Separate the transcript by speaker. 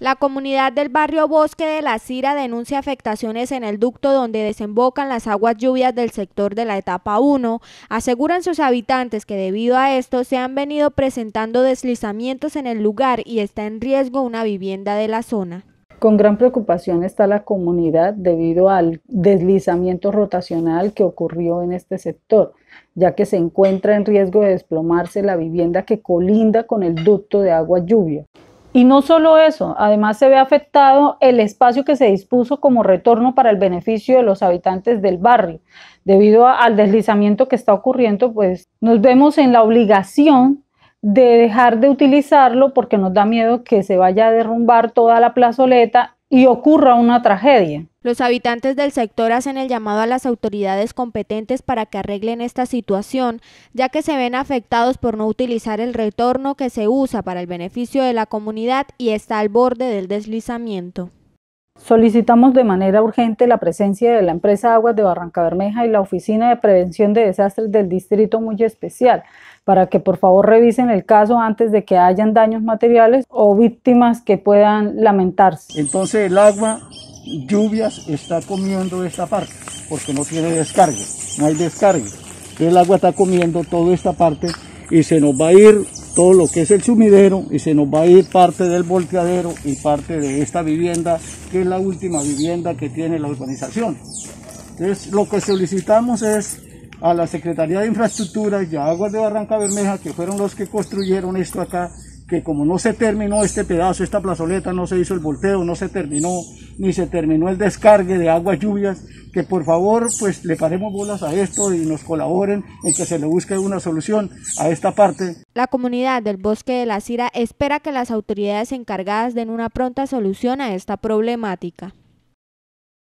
Speaker 1: La comunidad del barrio Bosque de la Sira denuncia afectaciones en el ducto donde desembocan las aguas lluvias del sector de la etapa 1. Aseguran sus habitantes que debido a esto se han venido presentando deslizamientos en el lugar y está en riesgo una vivienda de la zona.
Speaker 2: Con gran preocupación está la comunidad debido al deslizamiento rotacional que ocurrió en este sector, ya que se encuentra en riesgo de desplomarse la vivienda que colinda con el ducto de agua lluvia. Y no solo eso, además se ve afectado el espacio que se dispuso como retorno para el beneficio de los habitantes del barrio. Debido al deslizamiento que está ocurriendo, pues nos vemos en la obligación de dejar de utilizarlo porque nos da miedo que se vaya a derrumbar toda la plazoleta y ocurra
Speaker 1: una tragedia. Los habitantes del sector hacen el llamado a las autoridades competentes para que arreglen esta situación, ya que se ven afectados por no utilizar el retorno que se usa para el beneficio de la comunidad y está al borde del deslizamiento.
Speaker 2: Solicitamos de manera urgente la presencia de la empresa Aguas de Barranca Bermeja y la Oficina de Prevención de Desastres del Distrito Muy Especial para que por favor revisen el caso antes de que hayan daños materiales o víctimas que puedan lamentarse.
Speaker 3: Entonces el agua, lluvias, está comiendo esta parte porque no tiene descarga, no hay descarga. El agua está comiendo toda esta parte y se nos va a ir todo lo que es el sumidero y se nos va a ir parte del volteadero y parte de esta vivienda, que es la última vivienda que tiene la urbanización. Entonces, lo que solicitamos es a la Secretaría de Infraestructura y a Aguas de Barranca Bermeja, que fueron los que construyeron esto acá, que como no se terminó este pedazo, esta plazoleta, no se hizo el volteo, no se terminó, ni se terminó el descargue de aguas lluvias, que por favor pues le paremos bolas a esto y nos colaboren en que se le busque una solución a esta parte.
Speaker 1: La comunidad del Bosque de la Cira espera que las autoridades encargadas den una pronta solución a esta problemática.